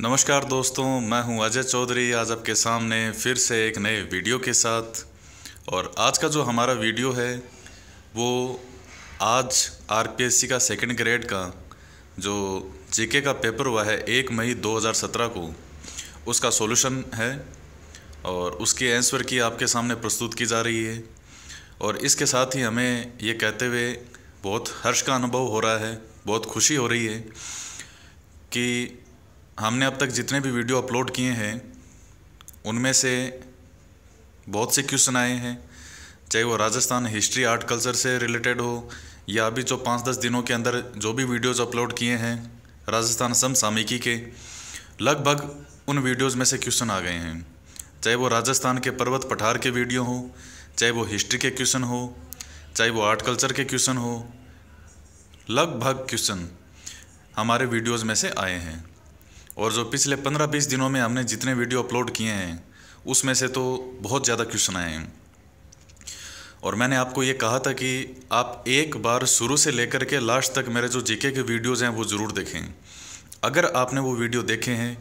नमस्कार दोस्तों मैं हूं अजय चौधरी आज आपके सामने फिर से एक नए वीडियो के साथ और आज का जो हमारा वीडियो है वो आज आरपीएससी का सेकंड ग्रेड का जो जीके का पेपर हुआ है एक मई 2017 को उसका सॉल्यूशन है और उसके आंसर की आपके सामने प्रस्तुत की जा रही है और इसके साथ ही हमें ये कहते हुए बहुत हर्ष का अनुभव हो रहा है बहुत खुशी हो रही है कि हमने अब तक जितने भी वीडियो अपलोड किए हैं उनमें से बहुत से क्वेश्चन आए हैं चाहे वो राजस्थान हिस्ट्री आर्ट कल्चर से रिलेटेड हो या अभी जो पाँच दस दिनों के अंदर जो भी वीडियोज़ अपलोड किए हैं राजस्थान सम सामिकी के लगभग उन वीडियोज़ में से क्वेश्चन आ गए हैं चाहे वो राजस्थान के पर्वत पठार के वीडियो हो चाहे वो हिस्ट्री के क्वेश्चन हो चाहे वो आर्ट कल्चर के क्वेश्चन हो लगभग क्वेश्चन हमारे वीडियोज़ में से आए हैं और जो पिछले पंद्रह बीस दिनों में हमने जितने वीडियो अपलोड किए हैं उसमें से तो बहुत ज़्यादा क्वेश्चन आए हैं और मैंने आपको ये कहा था कि आप एक बार शुरू से लेकर के लास्ट तक मेरे जो जीके के वीडियोज़ हैं वो ज़रूर देखें अगर आपने वो वीडियो देखे हैं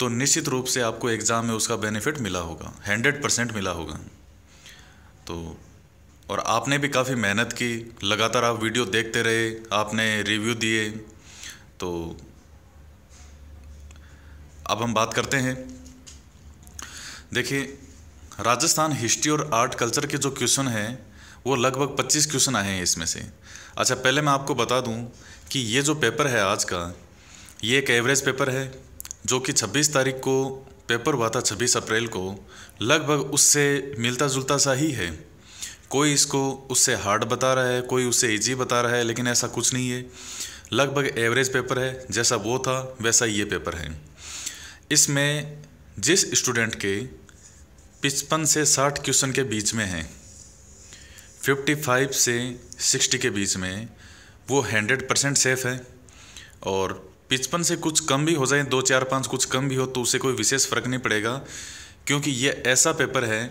तो निश्चित रूप से आपको एग्ज़ाम में उसका बेनिफिट मिला होगा हंड्रेड परसेंट मिला होगा तो और आपने भी काफ़ी मेहनत की लगातार आप वीडियो देखते रहे आपने रिव्यू दिए तो अब हम बात करते हैं देखिए राजस्थान हिस्ट्री और आर्ट कल्चर के जो क्वेश्चन हैं वो लगभग 25 क्वेश्चन आए हैं इसमें से अच्छा पहले मैं आपको बता दूं कि ये जो पेपर है आज का ये एक एवरेज पेपर है जो कि 26 तारीख को पेपर हुआ था छब्बीस अप्रैल को लगभग उससे मिलता जुलता सा ही है कोई इसको उससे हार्ड बता रहा है कोई उससे ईजी बता रहा है लेकिन ऐसा कुछ नहीं है लगभग एवरेज पेपर है जैसा वो था वैसा ये पेपर है इसमें जिस स्टूडेंट के पचपन से साठ क्वेश्चन के बीच में हैं फिफ्टी फाइव से सिक्सटी के बीच में वो हंड्रेड परसेंट सेफ़ है और पचपन से कुछ कम भी हो जाए दो चार पाँच कुछ कम भी हो तो उसे कोई विशेष फ़र्क नहीं पड़ेगा क्योंकि ये ऐसा पेपर है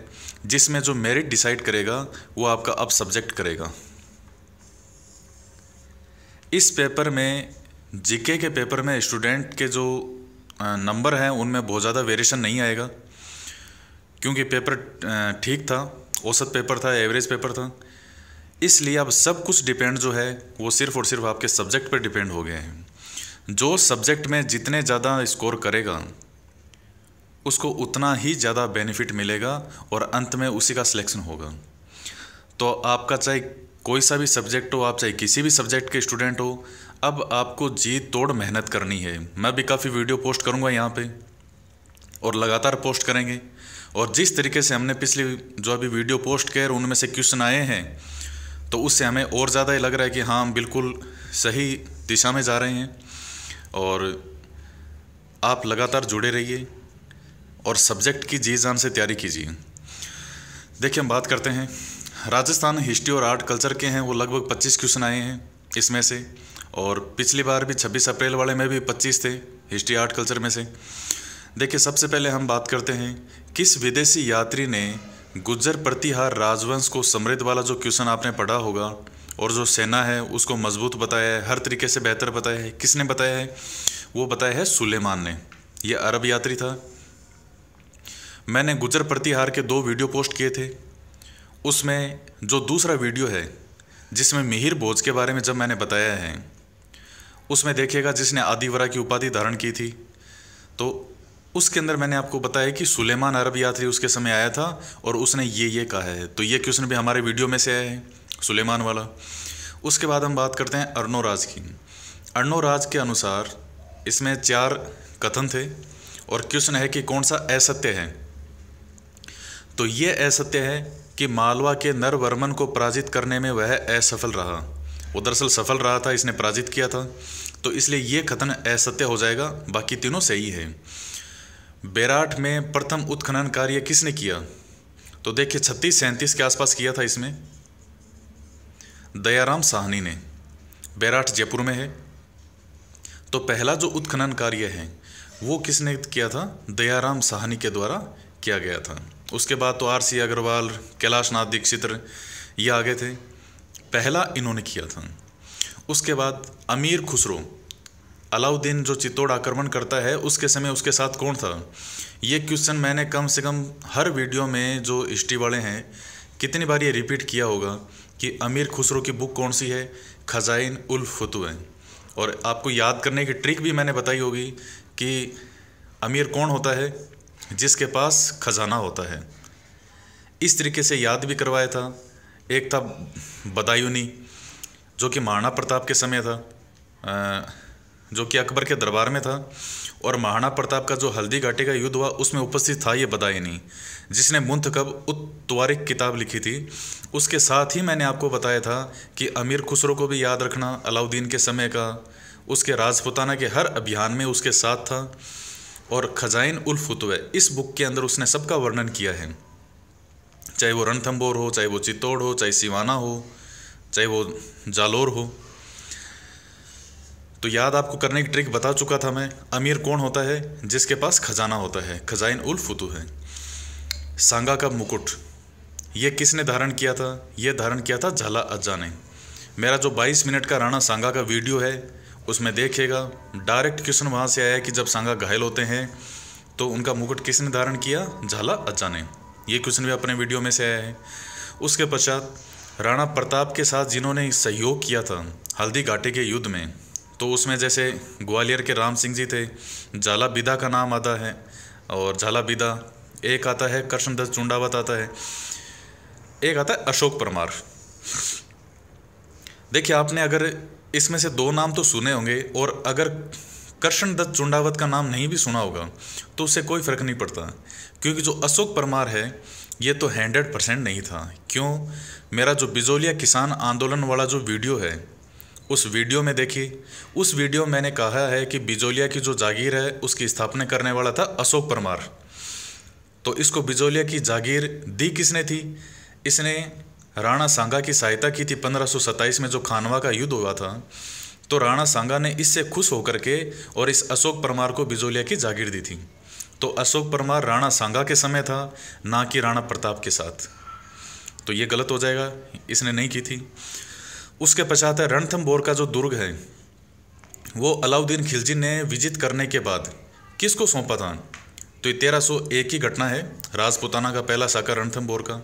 जिसमें जो मेरिट डिसाइड करेगा वो आपका अब सब्जेक्ट करेगा इस पेपर में जीके के पेपर में स्टूडेंट के जो नंबर हैं उनमें बहुत ज़्यादा वेरिएशन नहीं आएगा क्योंकि पेपर ठीक था औसत पेपर था एवरेज पेपर था इसलिए अब सब कुछ डिपेंड जो है वो सिर्फ़ और सिर्फ आपके सब्जेक्ट पर डिपेंड हो गए हैं जो सब्जेक्ट में जितने ज़्यादा स्कोर करेगा उसको उतना ही ज़्यादा बेनिफिट मिलेगा और अंत में उसी का सिलेक्शन होगा तो आपका चाहे कोई सा भी सब्जेक्ट हो आप चाहे किसी भी सब्जेक्ट के स्टूडेंट हो अब आपको जी तोड़ मेहनत करनी है मैं भी काफ़ी वीडियो पोस्ट करूँगा यहाँ पे और लगातार पोस्ट करेंगे और जिस तरीके से हमने पिछली जो अभी वीडियो पोस्ट किए उनमें से क्वेश्चन आए हैं तो उससे हमें और ज़्यादा ये लग रहा है कि हाँ हम बिल्कुल सही दिशा में जा रहे हैं और आप लगातार जुड़े रहिए और सब्जेक्ट की जी जान से तैयारी कीजिए देखिए हम बात करते हैं राजस्थान हिस्ट्री और आर्ट कल्चर के हैं वो लगभग 25 क्वेश्चन आए हैं इसमें से और पिछली बार भी 26 अप्रैल वाले में भी 25 थे हिस्ट्री आर्ट कल्चर में से देखिए सबसे पहले हम बात करते हैं किस विदेशी यात्री ने गुज्जर प्रतिहार राजवंश को समृद्ध वाला जो क्वेश्चन आपने पढ़ा होगा और जो सेना है उसको मजबूत बताया है हर तरीके से बेहतर बताया है किसने बताया है वो बताया है सुलेमान ने ये अरब यात्री था मैंने गुजर प्रतिहार के दो वीडियो पोस्ट किए थे उसमें जो दूसरा वीडियो है जिसमें मिहिर भोज के बारे में जब मैंने बताया है उसमें देखिएगा जिसने आदिवरा की उपाधि धारण की थी तो उसके अंदर मैंने आपको बताया कि सुलेमान अरब यात्री उसके समय आया था और उसने ये ये कहा है तो ये क्वेश्चन भी हमारे वीडियो में से आया है सुलेमान वाला उसके बाद हम बात करते हैं अर्णोराज की अर्णोराज के अनुसार इसमें चार कथन थे और क्वेश्चन है कि कौन सा असत्य है तो ये असत्य है कि मालवा के नरवर्मन को पराजित करने में वह असफल रहा वो दरअसल सफल रहा था इसने पराजित किया था तो इसलिए ये कथन असत्य हो जाएगा बाकी तीनों सही है बेराट में प्रथम उत्खनन कार्य किसने किया तो देखिए छत्तीस सैंतीस के आसपास किया था इसमें दयाराम साहनी ने बैराठ जयपुर में है तो पहला जो उत्खनन कार्य है वो किसने किया था दयाराम साहनी के द्वारा किया गया था उसके बाद तो आर सी अग्रवाल कैलाश नाथ दीक्षित ये आगे थे पहला इन्होंने किया था उसके बाद अमीर खुसरो अलाउद्दीन जो चित्तौड़ आक्रमण करता है उसके समय उसके साथ कौन था ये क्वेश्चन मैंने कम से कम हर वीडियो में जो हिस्ट्री वाले हैं कितनी बार ये रिपीट किया होगा कि अमीर खुसरो की बुक कौन सी है खजाइन उल फतुह और आपको याद करने की ट्रिक भी मैंने बताई होगी कि अमीर कौन होता है जिसके पास खजाना होता है इस तरीके से याद भी करवाया था एक था बदायूनी जो कि महाराणा प्रताप के समय था जो कि अकबर के दरबार में था और महाराणा प्रताप का जो हल्दी घाटी का युद्ध हुआ उसमें उपस्थित था ये बताया नहीं जिसने कब उत्तवारिक किताब लिखी थी उसके साथ ही मैंने आपको बताया था कि अमीर खुसरो को भी याद रखना अलाउद्दीन के समय का उसके राजपुताना के हर अभियान में उसके साथ था और खजाइन उल्फुतवे इस बुक के अंदर उसने सबका वर्णन किया है चाहे वो रणथम्बोर हो चाहे वो चित्तौड़ हो चाहे सिवाना हो चाहे वो जालोर हो तो याद आपको करने की ट्रिक बता चुका था मैं अमीर कौन होता है जिसके पास खजाना होता है खजाइन उल फुतु है सांगा का मुकुट ये किसने धारण किया था यह धारण किया था झाला अज्जा ने मेरा जो 22 मिनट का राणा सांगा का वीडियो है उसमें देखिएगा डायरेक्ट क्वेश्चन वहाँ से आया कि जब सांगा घायल होते हैं तो उनका मुकुट किसने धारण किया झाला अज्जा ने यह क्वेश्चन भी अपने वीडियो में से आया है उसके पश्चात राणा प्रताप के साथ जिन्होंने सहयोग किया था हल्दी घाटी के युद्ध में तो उसमें जैसे ग्वालियर के राम सिंह जी थे झाला बिदा का नाम आता है और झाला बिदा एक आता है कृष्णदत्त चुंडावत आता है एक आता है अशोक परमार देखिए आपने अगर इसमें से दो नाम तो सुने होंगे और अगर कृष्णदत्त चुंडावत का नाम नहीं भी सुना होगा तो उससे कोई फर्क नहीं पड़ता क्योंकि जो अशोक परमार है ये तो हंड्रेड परसेंट नहीं था क्यों मेरा जो बिजोलिया किसान आंदोलन वाला जो वीडियो है उस वीडियो में देखिए उस वीडियो मैंने कहा है कि बिजोलिया की जो जागीर है उसकी स्थापना करने वाला था अशोक परमार तो इसको बिजोलिया की जागीर दी किसने थी इसने राणा सांगा की सहायता की थी पंद्रह में जो खानवा का युद्ध हुआ था तो राणा सांगा ने इससे खुश होकर के और इस अशोक परमार को बिजोलिया की जागीर दी थी तो अशोक परमार राणा सांगा के समय था ना कि राणा प्रताप के साथ तो ये गलत हो जाएगा इसने नहीं की थी उसके पश्चात है बोर का जो दुर्ग है वो अलाउद्दीन खिलजी ने विजित करने के बाद किसको सौंपा था तो ये तेरह सौ एक की घटना है राजपुताना का पहला रणथम बोर का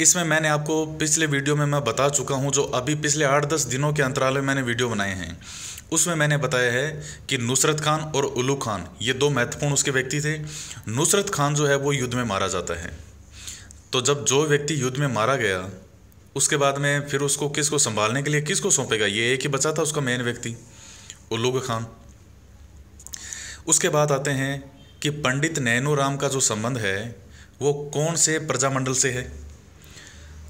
इसमें मैंने आपको पिछले वीडियो में मैं बता चुका हूँ जो अभी पिछले आठ दस दिनों के अंतराल में मैंने वीडियो बनाए हैं उसमें मैंने बताया है कि नुसरत खान और उलू खान ये दो महत्वपूर्ण उसके व्यक्ति थे नुसरत खान जो है वो युद्ध में मारा जाता है तो जब जो व्यक्ति युद्ध में मारा गया उसके बाद में फिर उसको किस को संभालने के लिए किस को सौंपेगा ये एक ही बचा था उसका मेन व्यक्ति उलूग खान उसके बाद आते हैं कि पंडित नैनू राम का जो संबंध है वो कौन से प्रजामंडल से है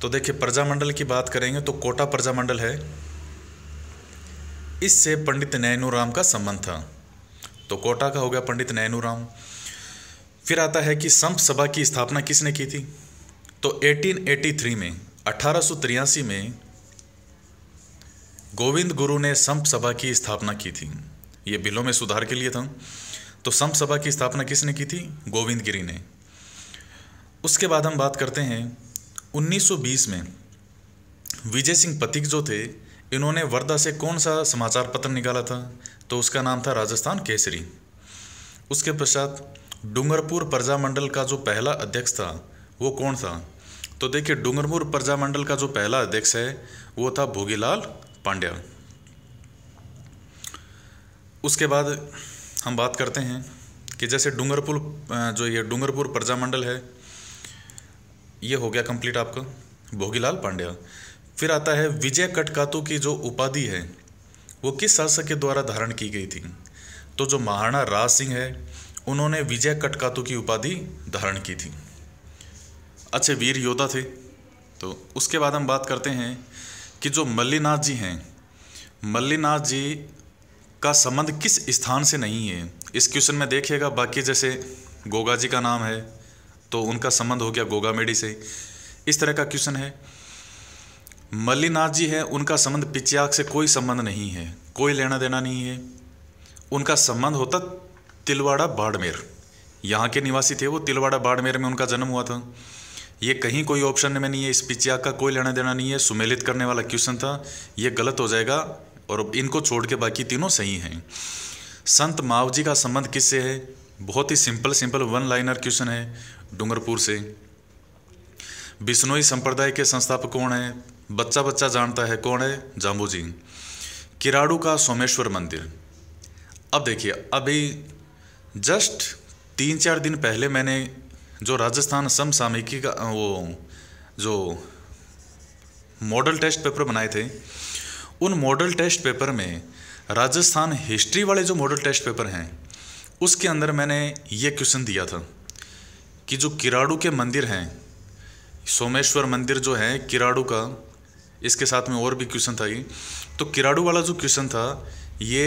तो देखिए प्रजामंडल की बात करेंगे तो कोटा प्रजामंडल है इससे पंडित राम का संबंध था तो कोटा का हो गया पंडित राम फिर आता है कि संप सभा की स्थापना किसने की थी तो 1883 में अठारह में गोविंद गुरु ने संप सभा की स्थापना की थी ये बिलों में सुधार के लिए था तो संप सभा की स्थापना किसने की थी गोविंद गिरी ने उसके बाद हम बात करते हैं 1920 में विजय सिंह पथिक जो थे इन्होंने वर्धा से कौन सा समाचार पत्र निकाला था तो उसका नाम था राजस्थान केसरी उसके पश्चात डूंगरपुर प्रजामंडल का जो पहला अध्यक्ष था वो कौन था तो देखिए डूंगरपुर प्रजामंडल का जो पहला अध्यक्ष है वो था भोगीलाल पांड्या उसके बाद हम बात करते हैं कि जैसे डूंगरपुर जो ये डूंगरपुर प्रजामंडल है ये हो गया कंप्लीट आपका भोगीलाल पांड्या फिर आता है विजय कटकातु की जो उपाधि है वो किस शासक के द्वारा धारण की गई थी तो जो महाराणा राज सिंह है उन्होंने विजय कटकातु की उपाधि धारण की थी अच्छे वीर योद्धा थे तो उसके बाद हम बात करते हैं कि जो मल्लीनाथ जी हैं मल्लीनाथ जी का संबंध किस स्थान से नहीं है इस क्वेश्चन में देखिएगा बाकी जैसे गोगा जी का नाम है तो उनका संबंध हो गया गोगा मेडी से इस तरह का क्वेश्चन है मल्लीनाथ जी हैं उनका संबंध पिचयाक से कोई संबंध नहीं है कोई लेना देना नहीं है उनका संबंध होता तिलवाड़ा बाड़मेर यहाँ के निवासी थे वो तिलवाड़ा बाड़मेर में उनका जन्म हुआ था ये कहीं कोई ऑप्शन में नहीं है इस पिचयाक का कोई लेना देना नहीं है सुमेलित करने वाला क्वेश्चन था ये गलत हो जाएगा और इनको छोड़ के बाकी तीनों सही हैं संत माव जी का संबंध किससे है बहुत ही simple simple one liner question है डूंगरपुर से बिश्नोई संप्रदाय के संस्थापक कौन है बच्चा बच्चा जानता है कौन है जाम्बू जी किराड़ू का सोमेश्वर मंदिर अब देखिए अभी जस्ट तीन चार दिन पहले मैंने जो राजस्थान समसामयिकी का वो जो मॉडल टेस्ट पेपर बनाए थे उन मॉडल टेस्ट पेपर में राजस्थान हिस्ट्री वाले जो मॉडल टेस्ट पेपर हैं उसके अंदर मैंने ये क्वेश्चन दिया था कि जो किराड़ू के मंदिर हैं सोमेश्वर मंदिर जो है किराड़ू का इसके साथ में और भी क्वेश्चन था ये तो किराड़ू वाला जो क्वेश्चन था ये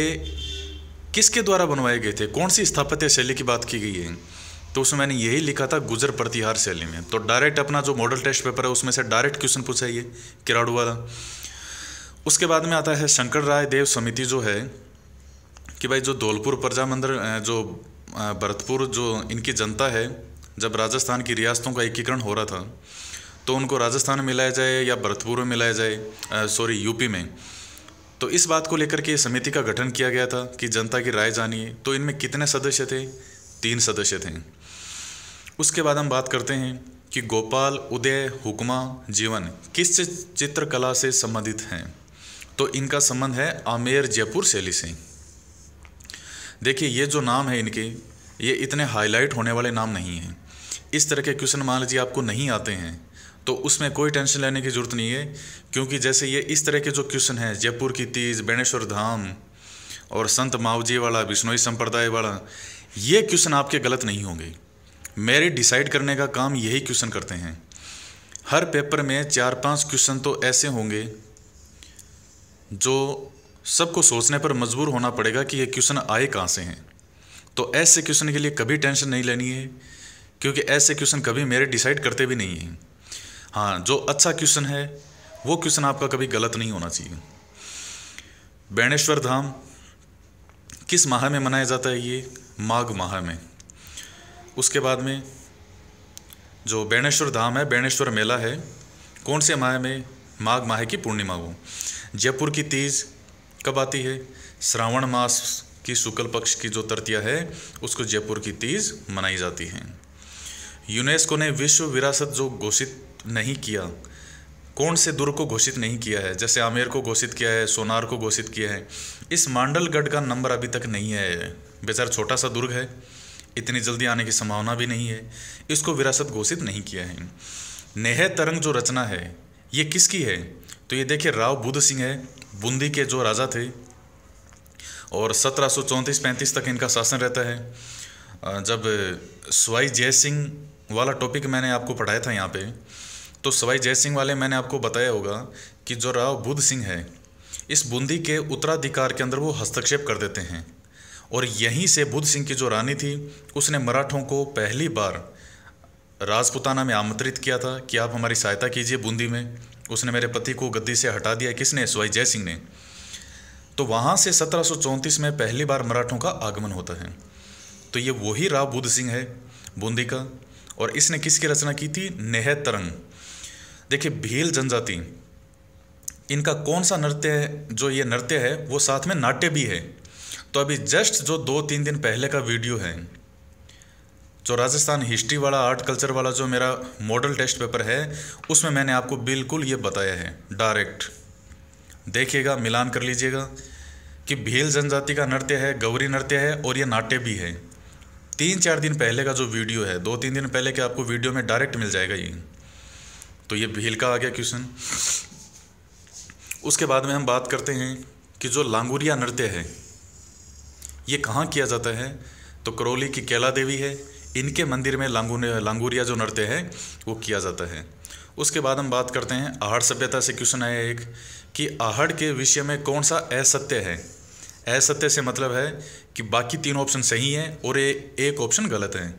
किसके द्वारा बनवाए गए थे कौन सी स्थापत्य शैली की बात की गई है तो उसमें मैंने यही लिखा था गुजर प्रतिहार शैली में तो डायरेक्ट अपना जो मॉडल टेस्ट पेपर है उसमें से डायरेक्ट क्वेश्चन पूछा ये किराड़ू वाला उसके बाद में आता है शंकर राय देव समिति जो है कि भाई जो धौलपुर प्रजा मंदिर जो भरतपुर जो इनकी जनता है जब राजस्थान की रियासतों का एकीकरण हो रहा था तो उनको राजस्थान में मिलाया जाए या भरतपुर में मिलाया जाए सॉरी यूपी में तो इस बात को लेकर के समिति का गठन किया गया था कि जनता की राय जानिए तो इनमें कितने सदस्य थे तीन सदस्य थे उसके बाद हम बात करते हैं कि गोपाल उदय हुक्मा जीवन किस चित्रकला से संबंधित हैं तो इनका संबंध है आमेर जयपुर शैली से देखिए ये जो नाम है इनके ये इतने हाईलाइट होने वाले नाम नहीं हैं इस तरह के क्वेश्चन मान लीजिए आपको नहीं आते हैं तो उसमें कोई टेंशन लेने की ज़रूरत नहीं है क्योंकि जैसे ये इस तरह के जो क्वेश्चन हैं जयपुर की तीज बेणेश्वर धाम और संत मावजी वाला बिश्नोई संप्रदाय वाला ये क्वेश्चन आपके गलत नहीं होंगे मेरिट डिसाइड करने का काम यही क्वेश्चन करते हैं हर पेपर में चार पांच क्वेश्चन तो ऐसे होंगे जो सबको सोचने पर मजबूर होना पड़ेगा कि ये क्वेश्चन आए कहाँ से हैं तो ऐसे क्वेश्चन के लिए कभी टेंशन नहीं लेनी है क्योंकि ऐसे क्वेश्चन कभी मेरे डिसाइड करते भी नहीं हैं हाँ जो अच्छा क्वेश्चन है वो क्वेश्चन आपका कभी गलत नहीं होना चाहिए बैणेश्वर धाम किस माह में मनाया जाता है ये माघ माह में उसके बाद में जो बैणेश्वर धाम है बैणेश्वर मेला है कौन से माह में माघ माह की पूर्णिमा को जयपुर की तीज कब आती है श्रावण मास की शुक्ल पक्ष की जो तृतीया है उसको जयपुर की तीज मनाई जाती है यूनेस्को ने विश्व विरासत जो घोषित नहीं किया कौन से दुर्ग को घोषित नहीं किया है जैसे आमेर को घोषित किया है सोनार को घोषित किया है इस मांडलगढ़ का नंबर अभी तक नहीं है बेचार छोटा सा दुर्ग है इतनी जल्दी आने की संभावना भी नहीं है इसको विरासत घोषित नहीं किया है नेह तरंग जो रचना है ये किसकी है तो ये देखिए राव बुद्ध सिंह है बूंदी के जो राजा थे और सत्रह सौ तक इनका शासन रहता है जब स्वाई जय सिंह वाला टॉपिक मैंने आपको पढ़ाया था यहाँ पे तो सवाई जय सिंह वाले मैंने आपको बताया होगा कि जो राव बुद्ध सिंह है इस बूंदी के उत्तराधिकार के अंदर वो हस्तक्षेप कर देते हैं और यहीं से बुद्ध सिंह की जो रानी थी उसने मराठों को पहली बार राजपुताना में आमंत्रित किया था कि आप हमारी सहायता कीजिए बूंदी में उसने मेरे पति को गद्दी से हटा दिया किसने सवाई जय सिंह ने तो वहाँ से सत्रह में पहली बार मराठों का आगमन होता है तो ये वही राव बुद्ध सिंह है बूंदी का और इसने किसकी रचना की थी नेह तरंग देखिए भील जनजाति इनका कौन सा नृत्य है जो ये नृत्य है वो साथ में नाट्य भी है तो अभी जस्ट जो दो तीन दिन पहले का वीडियो है जो राजस्थान हिस्ट्री वाला आर्ट कल्चर वाला जो मेरा मॉडल टेस्ट पेपर है उसमें मैंने आपको बिल्कुल ये बताया है डायरेक्ट देखिएगा मिलान कर लीजिएगा कि भील जनजाति का नृत्य है गौरी नृत्य है और ये नाट्य भी है तीन चार दिन पहले का जो वीडियो है दो तीन दिन पहले के आपको वीडियो में डायरेक्ट मिल जाएगा ये तो ये भील का आ गया क्वेश्चन उसके बाद में हम बात करते हैं कि जो लांगुरिया नृत्य है ये कहाँ किया जाता है तो करौली की कैला देवी है इनके मंदिर में लांगू लांगूरिया जो नृत्य है वो किया जाता है उसके बाद हम बात करते हैं आहड़ सभ्यता से क्वेश्चन आया एक कि आहड़ के विषय में कौन सा असत्य है असत्य से मतलब है कि बाकी तीन ऑप्शन सही हैं और ए, एक ऑप्शन गलत है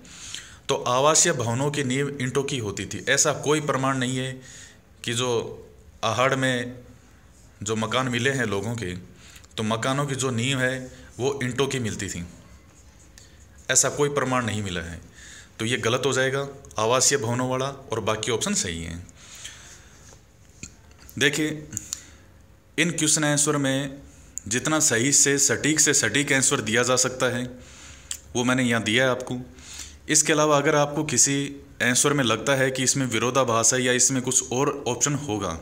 तो आवासीय भवनों की नींव इंटों की होती थी ऐसा कोई प्रमाण नहीं है कि जो आहड़ में जो मकान मिले हैं लोगों के तो मकानों की जो नींव है वो इंटों की मिलती थी ऐसा कोई प्रमाण नहीं मिला है तो ये गलत हो जाएगा आवासीय भवनों वाला और बाकी ऑप्शन सही हैं देखिए इन क्वेश्चन आंसर में जितना सही से सटीक से सटीक आंसर दिया जा सकता है वो मैंने यहाँ दिया है आपको इसके अलावा अगर आपको किसी आंसर में लगता है कि इसमें विरोधाभास है या इसमें कुछ और ऑप्शन होगा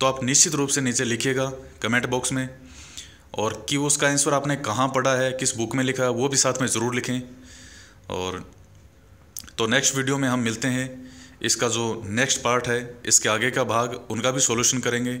तो आप निश्चित रूप से नीचे लिखिएगा कमेंट बॉक्स में और कि उसका आंसर आपने कहाँ पढ़ा है किस बुक में लिखा है वो भी साथ में ज़रूर लिखें और तो नेक्स्ट वीडियो में हम मिलते हैं इसका जो नेक्स्ट पार्ट है इसके आगे का भाग उनका भी सॉल्यूशन करेंगे